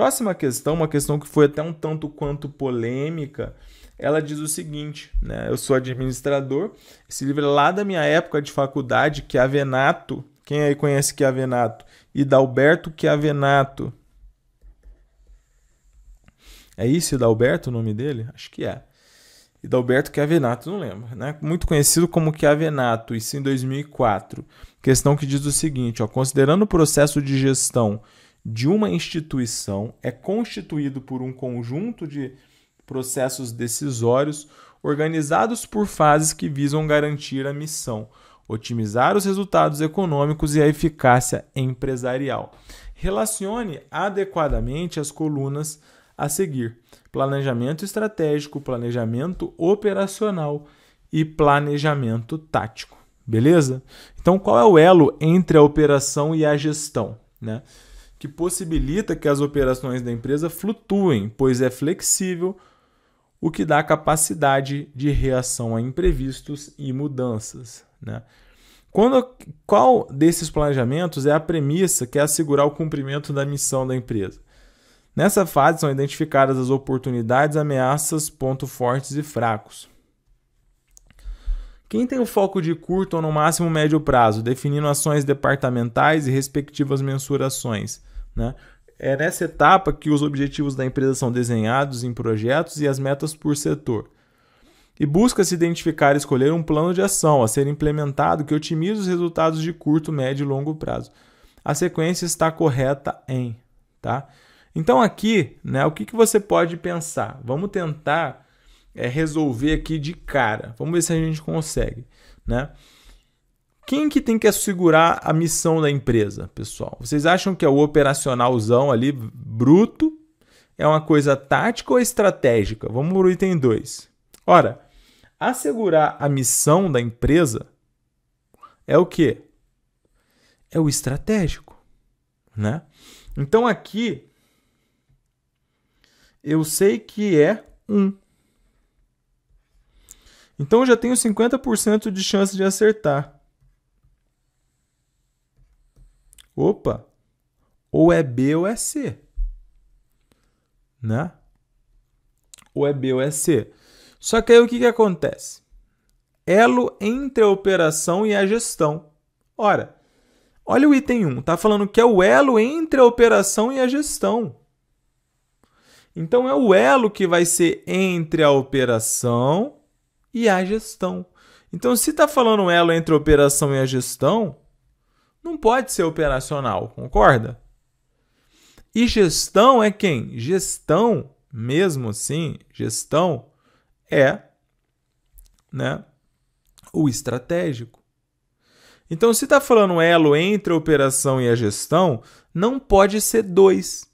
próxima questão, uma questão que foi até um tanto quanto polêmica, ela diz o seguinte, né? Eu sou administrador, esse livro é lá da minha época de faculdade, que é Avenato, quem aí conhece que é Avenato? E Dalberto que é Avenato. É isso, Dalberto o nome dele? Acho que é. E Dalberto que é Avenato, não lembro, né? Muito conhecido como que Avenato, isso em 2004. Questão que diz o seguinte, ó, considerando o processo de gestão de uma instituição é constituído por um conjunto de processos decisórios organizados por fases que visam garantir a missão, otimizar os resultados econômicos e a eficácia empresarial. Relacione adequadamente as colunas a seguir: planejamento estratégico, planejamento operacional e planejamento tático. Beleza? Então, qual é o elo entre a operação e a gestão? Né? que possibilita que as operações da empresa flutuem, pois é flexível, o que dá capacidade de reação a imprevistos e mudanças. Né? Quando, qual desses planejamentos é a premissa que é assegurar o cumprimento da missão da empresa? Nessa fase são identificadas as oportunidades, ameaças, pontos fortes e fracos. Quem tem o foco de curto ou no máximo médio prazo, definindo ações departamentais e respectivas mensurações, né? É nessa etapa que os objetivos da empresa são desenhados em projetos e as metas por setor. E busca-se identificar e escolher um plano de ação a ser implementado que otimize os resultados de curto, médio e longo prazo. A sequência está correta em, tá? Então aqui, né, o que, que você pode pensar? Vamos tentar é, resolver aqui de cara. Vamos ver se a gente consegue, né? Quem que tem que assegurar a missão da empresa, pessoal? Vocês acham que é o operacionalzão ali, bruto, é uma coisa tática ou estratégica? Vamos para o item 2. Ora, assegurar a missão da empresa é o quê? É o estratégico, né? Então aqui eu sei que é um então eu já tenho 50% de chance de acertar. Opa! Ou é B ou é C. Né? Ou é B ou é C. Só que aí o que, que acontece? Elo entre a operação e a gestão. Ora, olha o item 1, está falando que é o elo entre a operação e a gestão. Então é o elo que vai ser entre a operação e a gestão. Então, se está falando um elo entre a operação e a gestão, não pode ser operacional, concorda? E gestão é quem? Gestão, mesmo assim, gestão é né, o estratégico. Então, se está falando elo entre a operação e a gestão, não pode ser dois.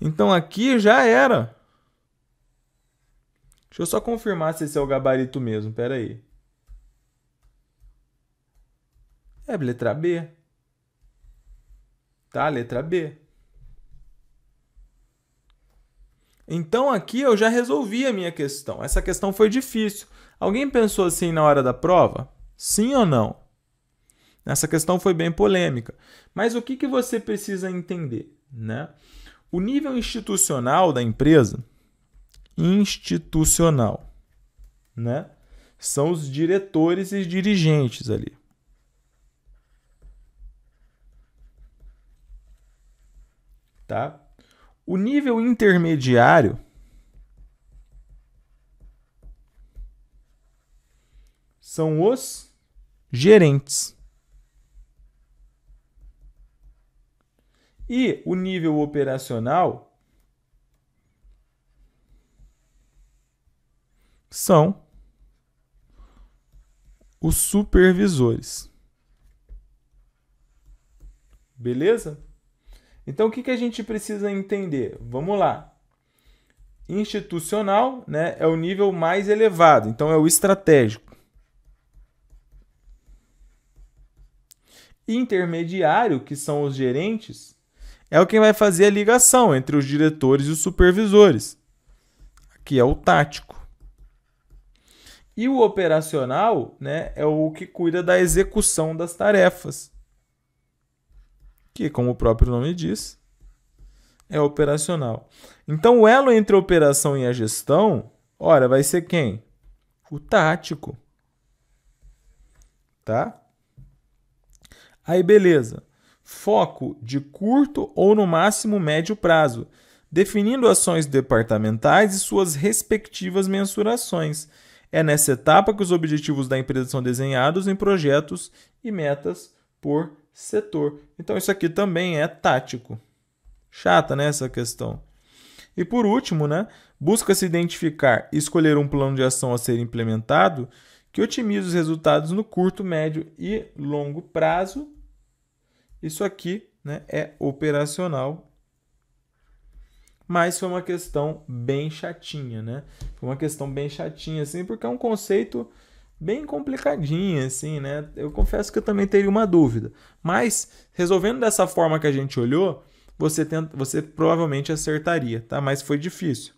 Então, aqui já era. Deixa eu só confirmar se esse é o gabarito mesmo, pera aí. É letra B. Tá, letra B. Então aqui eu já resolvi a minha questão. Essa questão foi difícil. Alguém pensou assim na hora da prova? Sim ou não? Essa questão foi bem polêmica. Mas o que, que você precisa entender? Né? O nível institucional da empresa institucional, né? São os diretores e dirigentes ali. Tá? O nível intermediário são os gerentes. E o nível operacional são os supervisores. Beleza? Então, o que, que a gente precisa entender? Vamos lá. Institucional né, é o nível mais elevado, então é o estratégico. Intermediário, que são os gerentes, é o que vai fazer a ligação entre os diretores e os supervisores. Aqui é o tático. E o operacional né, é o que cuida da execução das tarefas, que, como o próprio nome diz, é operacional. Então, o elo entre a operação e a gestão, ora, vai ser quem? O tático. Tá? Aí, beleza. Foco de curto ou no máximo médio prazo, definindo ações departamentais e suas respectivas mensurações. É nessa etapa que os objetivos da empresa são desenhados em projetos e metas por setor. Então, isso aqui também é tático. Chata, né, essa questão. E por último, né, busca-se identificar e escolher um plano de ação a ser implementado que otimize os resultados no curto, médio e longo prazo. Isso aqui né, é operacional mas foi uma questão bem chatinha, né? Foi uma questão bem chatinha, assim, porque é um conceito bem complicadinho, assim, né? Eu confesso que eu também teria uma dúvida. Mas, resolvendo dessa forma que a gente olhou, você, tenta, você provavelmente acertaria, tá? Mas foi difícil.